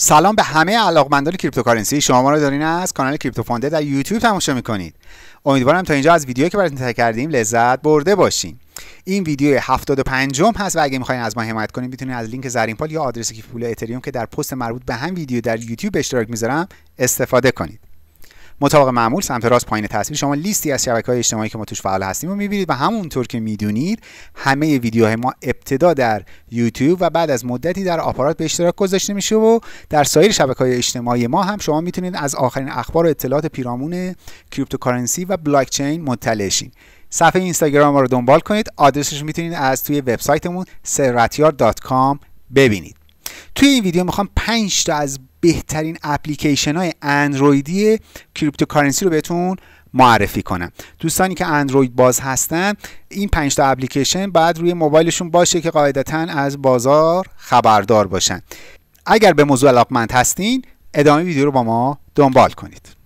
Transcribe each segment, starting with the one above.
سلام به همه علاقمندان کریپتوکارنسی شما ما رو دارین از کانال کریپتو فانده در یوتیوب تماشا میکنید امیدوارم تا اینجا از ویدیو که براتون تهیه کردیم لذت برده باشین این ویدیو 75 پنجم هست و اگه میخواین از ما حمایت کنید میتونید از لینک زرین پال یا آدرس کیف پول اتریوم که در پست مربوط به هم ویدیو در یوتیوب اشتراک میذارم استفاده کنید مطابق معمول سمت راست پایین تصویر شما لیستی از شبکه های اجتماعی که ما توش فعال هستیم رو میبینید و همونطور که میدونید همه ویدیوهای ما ابتدا در یوتیوب و بعد از مدتی در آپارات به اشتراک گذاشته میشه و در سایر شبکه های اجتماعی ما هم شما میتونید از آخرین اخبار و اطلاعات پیرامون کریپتوکارنسی و بلاک چین مطلع شین صفحه اینستاگرام ما رو دنبال کنید آدرسش میتونید از توی وبسایتمون seratiar.com ببینید توی این ویدیو میخوام 5 تا از بهترین اپلیکیشن های اندرویدی کریپتوکارنسی رو بهتون معرفی کنم دوستانی که اندروید باز هستن این 5 تا اپلیکیشن باید روی موبایلشون باشه که قاعدتا از بازار خبردار باشن اگر به موضوع علاقمند هستین ادامه ویدیو رو با ما دنبال کنید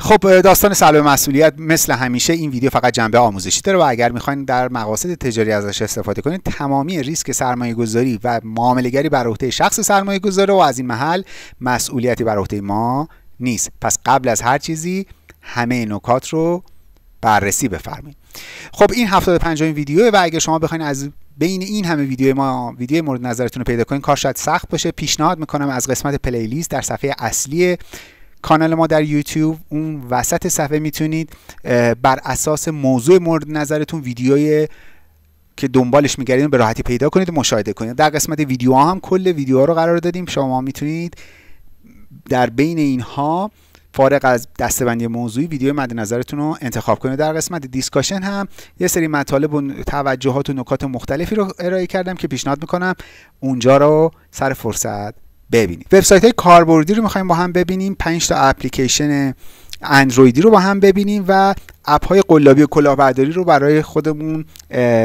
خب داستان سلب مسئولیت مثل همیشه این ویدیو فقط جنبه آموزشی داره و اگر میخواین در مقاصد تجاری ازش استفاده کنید تمامی ریسک سرمایه گذاری و معاملگری بر عهده شخص سرمایه گذاره و از این محل مسئولیتی بر عهده ما نیست پس قبل از هر چیزی همه نکات رو بررسی بفرمایید خب این 75 این ویدیو و اگر شما بخواین از بین این همه ویدیو ما ویدیو مورد نظرتون رو پیدا کنین کار شاید سخت باشه پیشنهاد میکنم از قسمت پلیلیست در صفحه اصلی کانال ما در یوتیوب اون وسط صفحه میتونید بر اساس موضوع مورد نظرتون ویدیوی که دنبالش میگردید به راحتی پیدا کنید و مشاهده کنید در قسمت ویدیو هم کل ویدیوها رو قرار دادیم شما میتونید در بین اینها فارغ از دستبندی موضوعی ویدیو مد نظرتون رو انتخاب کنید در قسمت دیسکاشن هم یه سری مطالب و توجهات و نکات مختلفی رو ارائه کردم که پیشنهاد میکنم اونجا رو سر فرصت ببینیم وبسایت های کاربردی رو میخوایم با هم ببینیم 5 تا اپلیکیشن اندرویدی رو با هم ببینیم و اپ های قلابی و کلاهبرداری رو برای خودمون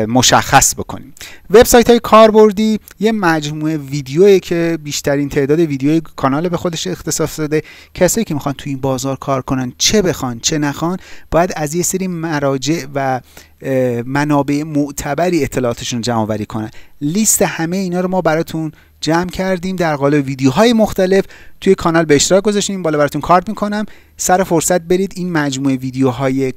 مشخص بکنیم وبسایت های کاربردی یه مجموعه ویدیویی که بیشترین تعداد ویدیوی کانال به خودش اختصاص داده کسایی که میخوان تو این بازار کار کنن چه بخوان چه نخوان باید از یه سری مراجع و منابع معتبری اطلاعاتشون جمع آوری کنن لیست همه اینا رو ما براتون جمع کردیم در قالب ویدیوهای مختلف توی کانال به اشتراک گذاشتیم بالا براتون کارت میکنم سر فرصت برید این مجموعه ویدیوهای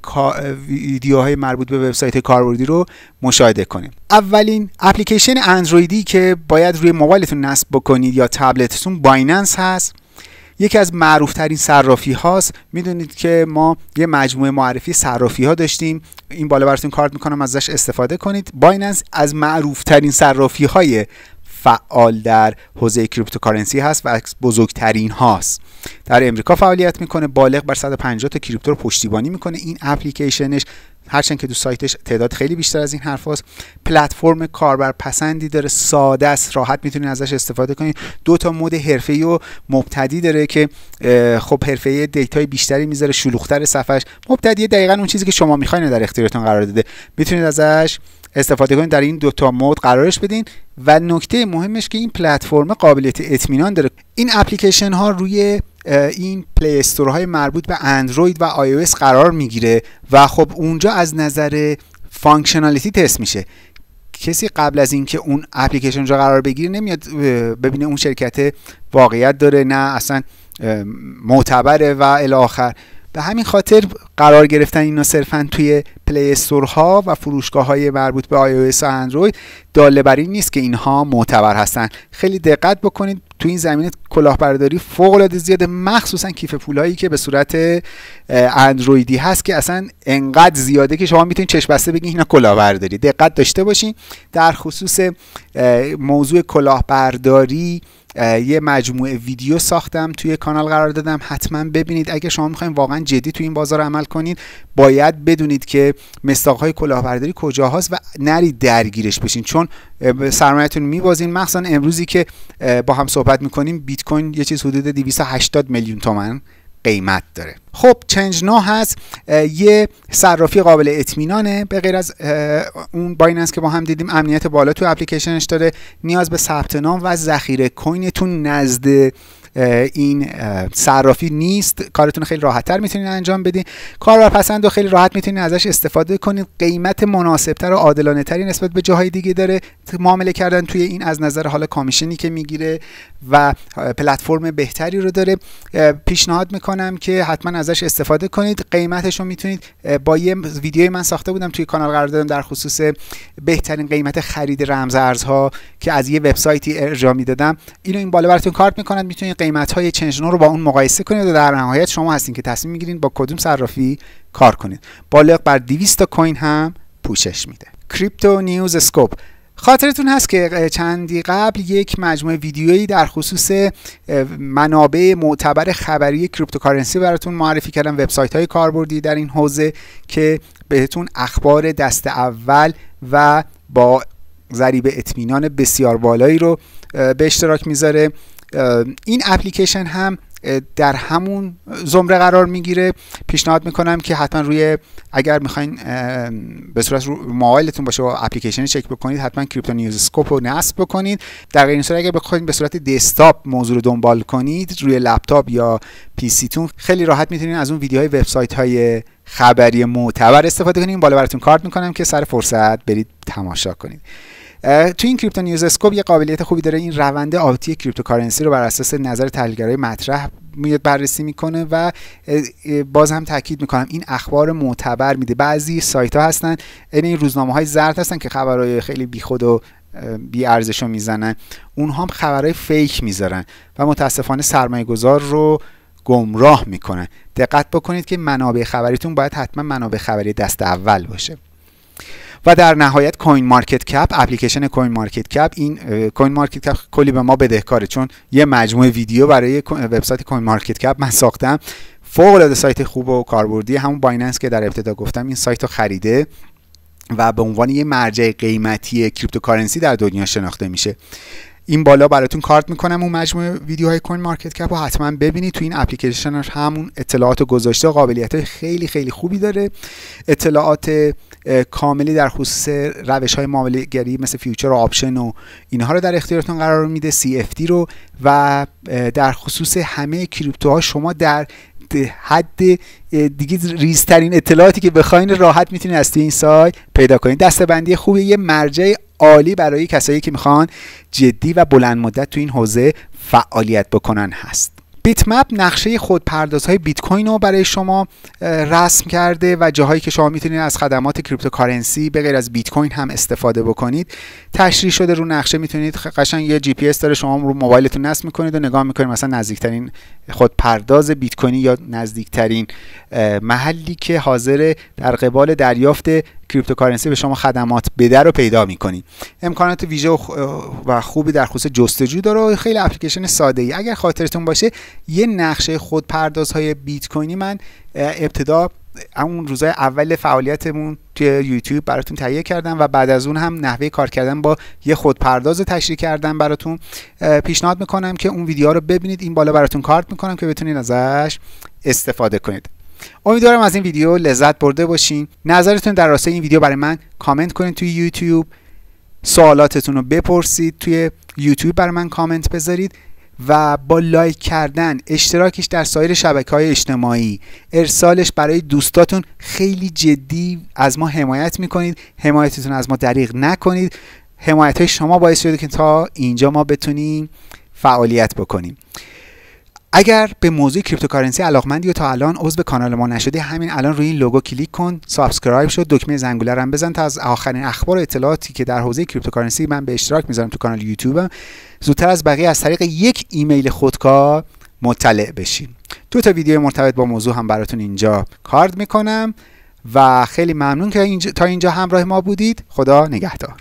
ویدیوهای مربوط به وبسایت کاربردی رو مشاهده کنید اولین اپلیکیشن اندرویدی که باید روی موبایلتون نصب بکنید یا تبلتتون بایننس هست یکی از معروف ترین صرافی هاست میدونید که ما یه مجموعه معرفی صرافی ها داشتیم این بالا براتون کارت میکنم ازش استفاده کنید بایننس از معروف ترین صرافی های فعال در حوزه کریپتوکارنسی هست و از بزرگترین هاست در امریکا فعالیت میکنه بالغ بر 150 تا کریپتو رو پشتیبانی میکنه این اپلیکیشنش هرچند که دو سایتش تعداد خیلی بیشتر از این حرف هست. پلتفرم کاربر پسندی داره ساده است راحت میتونید ازش استفاده کنید دو تا مود حرفه و مبتدی داره که خب حرفه دیتای بیشتری میذاره شلوختر صفحه مبتدی دقیقا اون چیزی که شما میخواین در اختیارتون قرار داده میتونید ازش استفاده کنید در این دوتا مود قرارش بدین و نکته مهمش که این پلتفرم قابلیت اطمینان داره این اپلیکیشن ها روی این پلی استور های مربوط به اندروید و آی قرار میگیره و خب اونجا از نظر فانکشنالیتی تست میشه کسی قبل از اینکه اون اپلیکیشن جا قرار بگیره نمیاد ببینه اون شرکت واقعیت داره نه اصلا معتبره و الی به همین خاطر قرار گرفتن اینا صرفا توی پلی ها و فروشگاه های مربوط به iOS و اندروید داله بر این نیست که اینها معتبر هستن خیلی دقت بکنید تو این زمینه کلاهبرداری فوق العاده زیاده مخصوصا کیف هایی که به صورت اندرویدی هست که اصلا انقدر زیاده که شما میتونید چشم بسته بگین اینا کلاهبرداری دقت داشته باشین در خصوص موضوع کلاهبرداری یه مجموعه ویدیو ساختم توی کانال قرار دادم حتما ببینید اگه شما میخواین واقعا جدی توی این بازار عمل کنید باید بدونید که های کلاهبرداری کجا هاست و نرید درگیرش بشین چون سرمایهتون میبازین مخصوصا امروزی که با هم صحبت میکنیم بیت کوین یه چیز حدود 280 میلیون تومن قیمت داره خب چنج نو هست یه صرافی قابل اطمینانه به غیر از اون بایننس که با هم دیدیم امنیت بالا تو اپلیکیشنش داره نیاز به ثبت نام و ذخیره کوینتون نزد این صرافی نیست کارتون خیلی تر میتونین انجام بدین کار پسند و خیلی راحت میتونین ازش استفاده کنید قیمت مناسبتر و عادلانه تری نسبت به جاهای دیگه داره معامله کردن توی این از نظر حالا کامیشنی که میگیره و پلتفرم بهتری رو داره پیشنهاد میکنم که حتما ازش استفاده کنید قیمتش رو میتونید با یه ویدیوی من ساخته بودم توی کانال قرار دادم در خصوص بهترین قیمت خرید رمز ارزها که از یه وبسایتی ارجاع میدادم اینو این بالا براتون کارت میکنن میتونید قیمت های رو با اون مقایسه کنید و در نهایت شما هستین که تصمیم میگیرید با کدوم صرافی کار کنید بالغ بر 200 تا کوین هم پوشش میده کریپتو نیوز اسکوپ خاطرتون هست که چندی قبل یک مجموعه ویدیویی در خصوص منابع معتبر خبری کریپتوکارنسی براتون معرفی کردم وبسایت های کاربردی در این حوزه که بهتون اخبار دست اول و با ذریب اطمینان بسیار بالایی رو به اشتراک میذاره این اپلیکیشن هم در همون زمره قرار میگیره پیشنهاد میکنم که حتما روی اگر میخواین به صورت موبایلتون باشه و اپلیکیشن چک بکنید حتما کریپتو نیوز اسکوپ رو نصب بکنید در غیر این صورت اگر بخواید به صورت دسکتاپ موضوع رو دنبال کنید روی لپتاپ یا پی تون خیلی راحت میتونید از اون ویدیوهای وبسایت های خبری معتبر استفاده کنید بالا براتون کارت میکنم که سر فرصت برید تماشا کنید تو این کریپتو نیوز اسکوپ یه قابلیت خوبی داره این روند آتی کریپتوکارنسی رو بر اساس نظر تحلیلگرای مطرح میاد بررسی میکنه و باز هم تاکید میکنم این اخبار معتبر میده بعضی سایت ها هستن این روزنامه های زرد هستن که خبرهای خیلی بیخود و بی ارزش رو میزنن اونها هم خبرهای فیک میذارن و متاسفانه سرمایه گذار رو گمراه میکنن دقت بکنید که منابع خبریتون باید حتما منابع خبری دست اول باشه و در نهایت کوین مارکت کپ اپلیکیشن کوین مارکت کپ این کوین مارکت کپ کلی به ما بدهکاره چون یه مجموعه ویدیو برای وبسایت کوین مارکت کپ من ساختم فوق العاده سایت خوب و کاربردی همون بایننس که در ابتدا گفتم این سایت رو خریده و به عنوان یه مرجع قیمتی کریپتوکارنسی در دنیا شناخته میشه این بالا براتون کارت میکنم اون مجموعه ویدیوهای کوین مارکت کپ رو حتما ببینید تو این اپلیکیشن همون اطلاعات گذاشته قابلیت های خیلی خیلی خوبی داره اطلاعات کاملی در خصوص روش های معامله گری مثل فیوچر و آپشن و اینها رو در اختیارتون قرار میده CFD رو و در خصوص همه کریپتوها شما در حد دیگه ریزترین اطلاعاتی که بخواین راحت میتونید از توی این سایت پیدا کنید دستبندی خوبه یه مرجع عالی برای کسایی که میخوان جدی و بلند مدت تو این حوزه فعالیت بکنن هست بیت مپ نقشه خودپردازهای بیت کوین رو برای شما رسم کرده و جاهایی که شما میتونید از خدمات کریپتوکارنسی به غیر از بیت کوین هم استفاده بکنید تشریح شده رو نقشه میتونید قشنگ یه جی پی اس داره شما رو موبایلتون نصب میکنید و نگاه میکنید مثلا نزدیکترین خودپرداز بیت کوینی یا نزدیکترین محلی که حاضر در قبال دریافت کریپتوکارنسی به شما خدمات بده رو پیدا میکنید امکانات ویژه و خوبی در خصوص جستجو داره و خیلی اپلیکیشن ساده ای اگر خاطرتون باشه یه نقشه خودپردازهای بیت کوینی من ابتدا اون روزای اول فعالیتمون توی یوتیوب براتون تهیه کردم و بعد از اون هم نحوه کار کردن با یه خودپرداز تشریح کردم براتون پیشنهاد میکنم که اون ویدیو رو ببینید این بالا براتون کارت میکنم که بتونید ازش استفاده کنید امیدوارم از این ویدیو لذت برده باشین نظرتون در راسته این ویدیو برای من کامنت کنید توی یوتیوب سوالاتتون رو بپرسید توی یوتیوب برای من کامنت بذارید و با لایک کردن اشتراکش در سایر شبکه های اجتماعی ارسالش برای دوستاتون خیلی جدی از ما حمایت میکنید حمایتتون از ما دریغ نکنید حمایت های شما باعث شده که تا اینجا ما بتونیم فعالیت بکنیم اگر به موضوع کریپتوکارنسی علاقمندی و تا الان عضو کانال ما نشده همین الان روی این لوگو کلیک کن سابسکرایب شد دکمه زنگوله رو بزن تا از آخرین اخبار و اطلاعاتی که در حوزه کریپتوکارنسی من به اشتراک میذارم تو کانال یوتیوبم زودتر از بقیه از طریق یک ایمیل خودکار مطلع بشین تو تا ویدیو مرتبط با موضوع هم براتون اینجا کارد میکنم و خیلی ممنون که تا اینجا همراه ما بودید خدا نگهدار